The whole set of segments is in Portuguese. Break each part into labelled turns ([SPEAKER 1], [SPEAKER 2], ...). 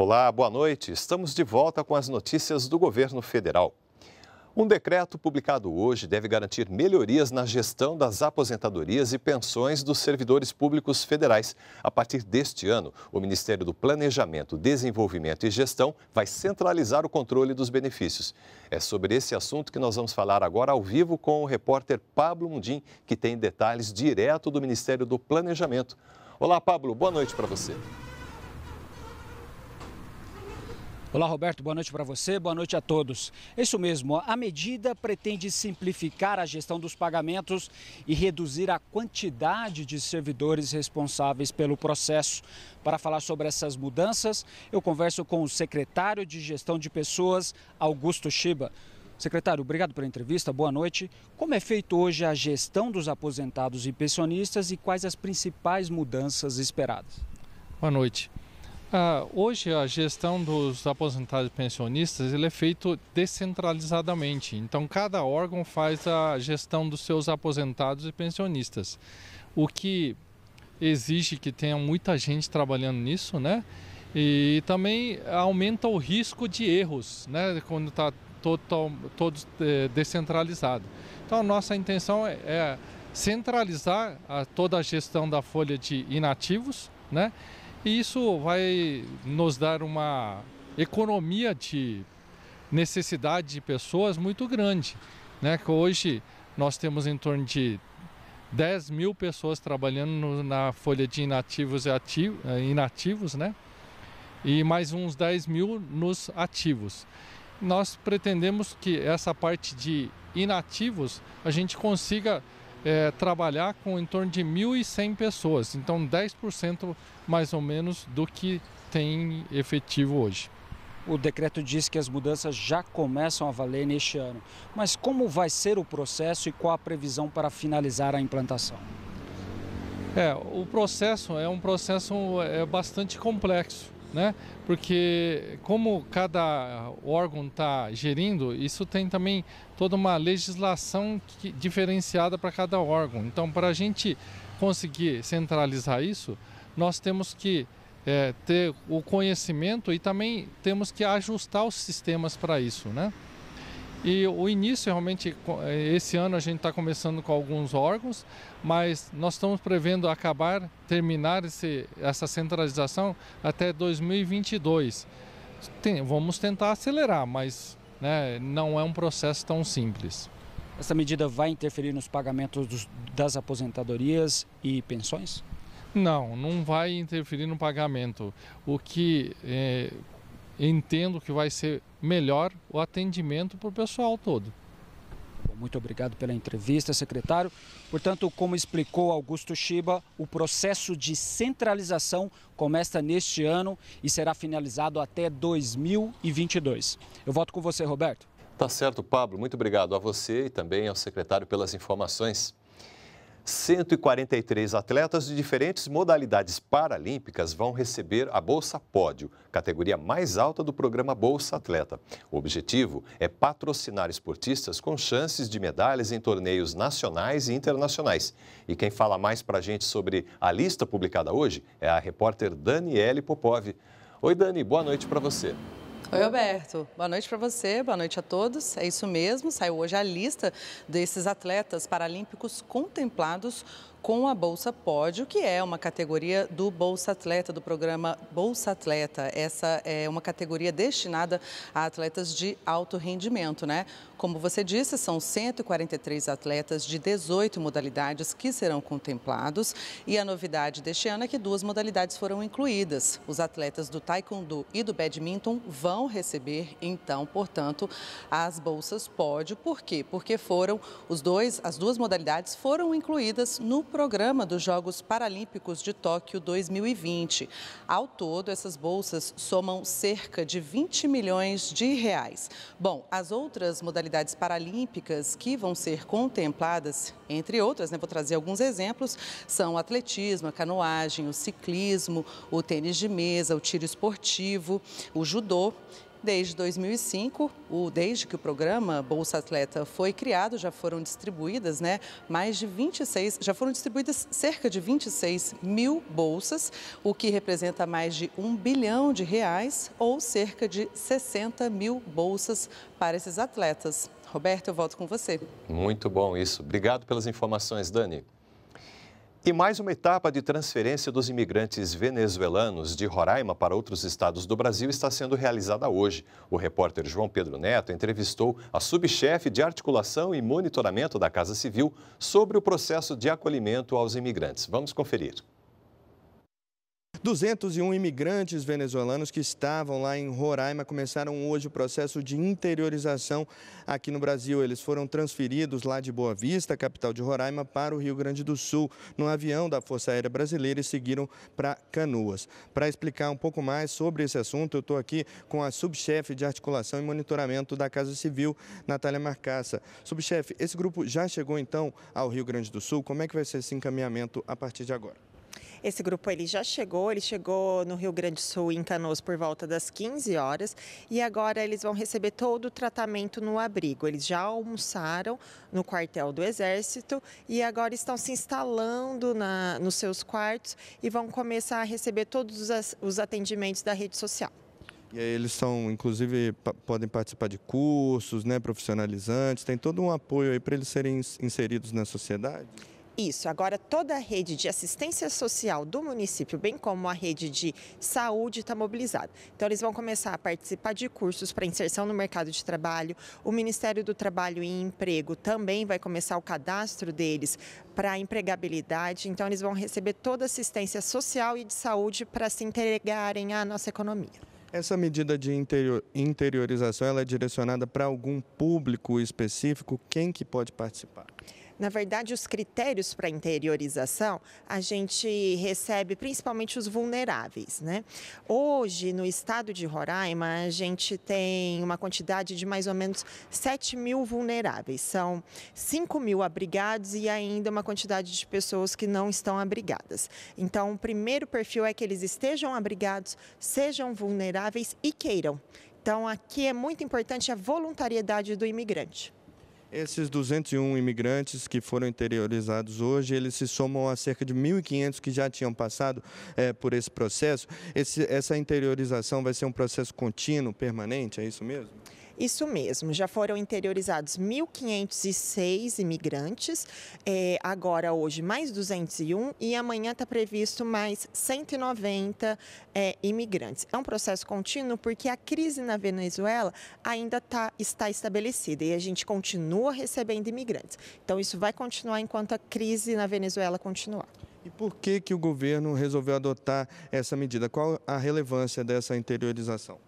[SPEAKER 1] Olá, boa noite. Estamos de volta com as notícias do governo federal. Um decreto publicado hoje deve garantir melhorias na gestão das aposentadorias e pensões dos servidores públicos federais. A partir deste ano, o Ministério do Planejamento, Desenvolvimento e Gestão vai centralizar o controle dos benefícios. É sobre esse assunto que nós vamos falar agora ao vivo com o repórter Pablo Mundim, que tem detalhes direto do Ministério do Planejamento. Olá, Pablo, boa noite para você.
[SPEAKER 2] Olá, Roberto. Boa noite para você, boa noite a todos. Isso mesmo, a medida pretende simplificar a gestão dos pagamentos e reduzir a quantidade de servidores responsáveis pelo processo. Para falar sobre essas mudanças, eu converso com o secretário de Gestão de Pessoas, Augusto Chiba. Secretário, obrigado pela entrevista, boa noite. Como é feito hoje a gestão dos aposentados e pensionistas e quais as principais mudanças esperadas? Boa
[SPEAKER 3] noite. Ah, hoje a gestão dos aposentados e pensionistas ele é feito descentralizadamente. Então cada órgão faz a gestão dos seus aposentados e pensionistas, o que exige que tenha muita gente trabalhando nisso, né? E também aumenta o risco de erros, né? Quando está todo, todo eh, descentralizado. Então a nossa intenção é, é centralizar a, toda a gestão da folha de inativos, né? E isso vai nos dar uma economia de necessidade de pessoas muito grande. Né? Que hoje nós temos em torno de 10 mil pessoas trabalhando no, na folha de inativos e ativo, eh, inativos, né? E mais uns 10 mil nos ativos. Nós pretendemos que essa parte de inativos a gente consiga é, trabalhar com em torno de 1.100 pessoas, então 10% mais ou menos
[SPEAKER 2] do que tem efetivo hoje. O decreto diz que as mudanças já começam a valer neste ano. Mas como vai ser o processo e qual a previsão para finalizar a implantação?
[SPEAKER 3] É, o processo é um processo é, bastante complexo né? Porque como cada órgão está gerindo, isso tem também toda uma legislação que, diferenciada para cada órgão. Então, para a gente conseguir centralizar isso, nós temos que é, ter o conhecimento e também temos que ajustar os sistemas para isso, né? E o início realmente, eh, esse ano a gente está começando com alguns órgãos, mas nós estamos prevendo acabar, terminar esse, essa centralização até 2022. Tem, vamos tentar acelerar, mas
[SPEAKER 2] né, não é um processo tão simples. Essa medida vai interferir nos pagamentos dos, das aposentadorias e pensões?
[SPEAKER 3] Não, não vai interferir no pagamento. O que, eh, entendo que vai ser melhor o
[SPEAKER 2] atendimento para o pessoal todo. Muito obrigado pela entrevista, secretário. Portanto, como explicou Augusto Chiba, o processo de centralização começa neste ano e será finalizado até 2022. Eu volto com você, Roberto.
[SPEAKER 1] Tá certo, Pablo. Muito obrigado a você e também ao secretário pelas informações. 143 atletas de diferentes modalidades paralímpicas vão receber a Bolsa Pódio, categoria mais alta do programa Bolsa Atleta. O objetivo é patrocinar esportistas com chances de medalhas em torneios nacionais e internacionais. E quem fala mais para a gente sobre a lista publicada hoje é a repórter Daniele Popov. Oi, Dani, boa noite para você.
[SPEAKER 4] Oi, Roberto. Boa noite para você, boa noite a todos. É isso mesmo, saiu hoje a lista desses atletas paralímpicos contemplados com a Bolsa Pódio, que é uma categoria do Bolsa Atleta, do programa Bolsa Atleta. Essa é uma categoria destinada a atletas de alto rendimento, né? Como você disse, são 143 atletas de 18 modalidades que serão contemplados e a novidade deste ano é que duas modalidades foram incluídas. Os atletas do taekwondo e do badminton vão receber, então, portanto, as bolsas pódio. Por quê? Porque foram os dois, as duas modalidades foram incluídas no programa dos Jogos Paralímpicos de Tóquio 2020. Ao todo, essas bolsas somam cerca de 20 milhões de reais. Bom, as outras modalidades modalidades paralímpicas que vão ser contempladas, entre outras, né, vou trazer alguns exemplos, são o atletismo, a canoagem, o ciclismo, o tênis de mesa, o tiro esportivo, o judô Desde 2005, desde que o programa Bolsa Atleta foi criado, já foram distribuídas, né, mais de 26, já foram distribuídas cerca de 26 mil bolsas, o que representa mais de um bilhão de reais ou cerca de 60 mil bolsas para esses atletas. Roberto, eu volto com você.
[SPEAKER 1] Muito bom isso. Obrigado pelas informações, Dani. E mais uma etapa de transferência dos imigrantes venezuelanos de Roraima para outros estados do Brasil está sendo realizada hoje. O repórter João Pedro Neto entrevistou a subchefe de articulação e monitoramento da Casa Civil sobre o processo de acolhimento aos imigrantes. Vamos conferir.
[SPEAKER 5] 201 imigrantes venezuelanos que estavam lá em Roraima começaram hoje o processo de interiorização aqui no Brasil. Eles foram transferidos lá de Boa Vista, capital de Roraima, para o Rio Grande do Sul, no avião da Força Aérea Brasileira e seguiram para Canoas. Para explicar um pouco mais sobre esse assunto, eu estou aqui com a subchefe de articulação e monitoramento da Casa Civil, Natália Marcaça. Subchefe, esse grupo já chegou então ao Rio Grande do Sul? Como é que vai ser esse encaminhamento a partir de agora?
[SPEAKER 6] Esse grupo ele já chegou, ele chegou no Rio Grande do Sul, em Canoas, por volta das 15 horas e agora eles vão receber todo o tratamento no abrigo. Eles já almoçaram no quartel do Exército e agora estão se instalando na, nos seus quartos e vão começar a receber todos os atendimentos da rede social.
[SPEAKER 5] E aí eles são, inclusive, podem participar de cursos, né, profissionalizantes, tem todo um apoio aí para eles serem inseridos na sociedade?
[SPEAKER 6] Isso, agora toda a rede de assistência social do município, bem como a rede de saúde, está mobilizada. Então, eles vão começar a participar de cursos para inserção no mercado de trabalho. O Ministério do Trabalho e Emprego também vai começar o cadastro deles para empregabilidade. Então, eles vão receber toda assistência social e de saúde para se entregarem à nossa economia.
[SPEAKER 5] Essa medida de interior, interiorização ela é direcionada para algum público específico? Quem que pode participar?
[SPEAKER 6] Na verdade, os critérios para interiorização, a gente recebe principalmente os vulneráveis, né? Hoje, no estado de Roraima, a gente tem uma quantidade de mais ou menos 7 mil vulneráveis. São 5 mil abrigados e ainda uma quantidade de pessoas que não estão abrigadas. Então, o primeiro perfil é que eles estejam abrigados, sejam vulneráveis e queiram. Então, aqui é muito importante a voluntariedade do imigrante.
[SPEAKER 5] Esses 201 imigrantes que foram interiorizados hoje, eles se somam a cerca de 1.500 que já tinham passado é, por esse processo. Esse, essa interiorização vai ser um processo contínuo, permanente, é isso mesmo?
[SPEAKER 6] Isso mesmo, já foram interiorizados 1.506 imigrantes, é, agora hoje mais 201 e amanhã está previsto mais 190 é, imigrantes. É um processo contínuo porque a crise na Venezuela ainda tá, está estabelecida e a gente continua recebendo imigrantes. Então isso vai continuar enquanto a crise na Venezuela continuar.
[SPEAKER 5] E por que, que o governo resolveu adotar essa medida? Qual a relevância dessa interiorização?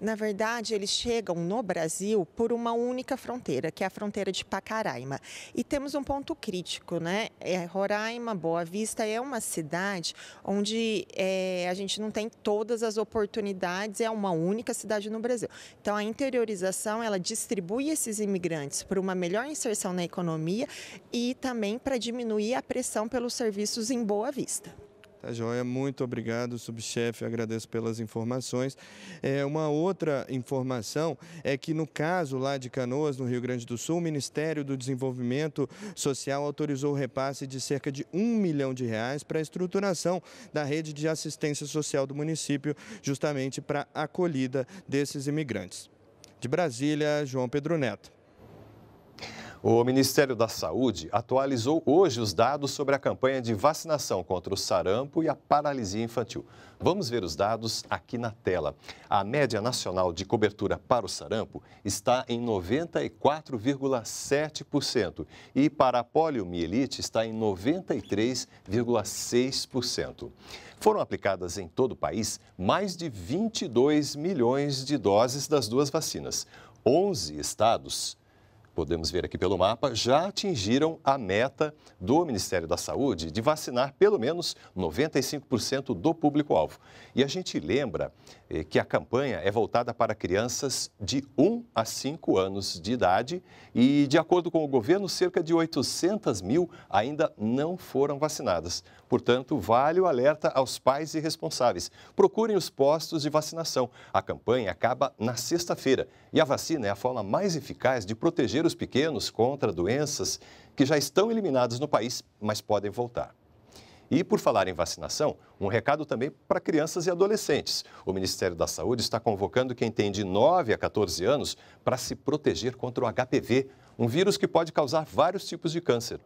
[SPEAKER 6] Na verdade, eles chegam no Brasil por uma única fronteira, que é a fronteira de Pacaraima. E temos um ponto crítico, né? É, Roraima, Boa Vista, é uma cidade onde é, a gente não tem todas as oportunidades, é uma única cidade no Brasil. Então, a interiorização, ela distribui esses imigrantes para uma melhor inserção na economia e também para diminuir a pressão pelos serviços em Boa Vista.
[SPEAKER 5] Tá joia, muito obrigado, subchefe, agradeço pelas informações. É, uma outra informação é que no caso lá de Canoas, no Rio Grande do Sul, o Ministério do Desenvolvimento Social autorizou o repasse de cerca de um milhão de reais para a estruturação da rede de assistência social do município, justamente para a acolhida desses imigrantes. De Brasília, João Pedro Neto.
[SPEAKER 1] O Ministério da Saúde atualizou hoje os dados sobre a campanha de vacinação contra o sarampo e a paralisia infantil. Vamos ver os dados aqui na tela. A média nacional de cobertura para o sarampo está em 94,7% e para a poliomielite está em 93,6%. Foram aplicadas em todo o país mais de 22 milhões de doses das duas vacinas. 11 estados podemos ver aqui pelo mapa, já atingiram a meta do Ministério da Saúde de vacinar pelo menos 95% do público-alvo. E a gente lembra eh, que a campanha é voltada para crianças de 1 a 5 anos de idade e, de acordo com o governo, cerca de 800 mil ainda não foram vacinadas. Portanto, vale o alerta aos pais e responsáveis. Procurem os postos de vacinação. A campanha acaba na sexta-feira e a vacina é a forma mais eficaz de proteger os pequenos contra doenças que já estão eliminadas no país, mas podem voltar. E por falar em vacinação, um recado também para crianças e adolescentes. O Ministério da Saúde está convocando quem tem de 9 a 14 anos para se proteger contra o HPV, um vírus que pode causar vários tipos de câncer.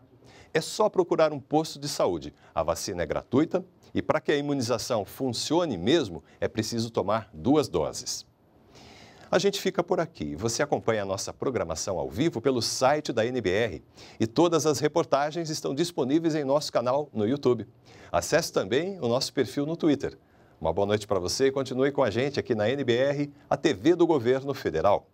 [SPEAKER 1] É só procurar um posto de saúde. A vacina é gratuita e para que a imunização funcione mesmo, é preciso tomar duas doses. A gente fica por aqui. Você acompanha a nossa programação ao vivo pelo site da NBR e todas as reportagens estão disponíveis em nosso canal no YouTube. Acesse também o nosso perfil no Twitter. Uma boa noite para você e continue com a gente aqui na NBR, a TV do Governo Federal.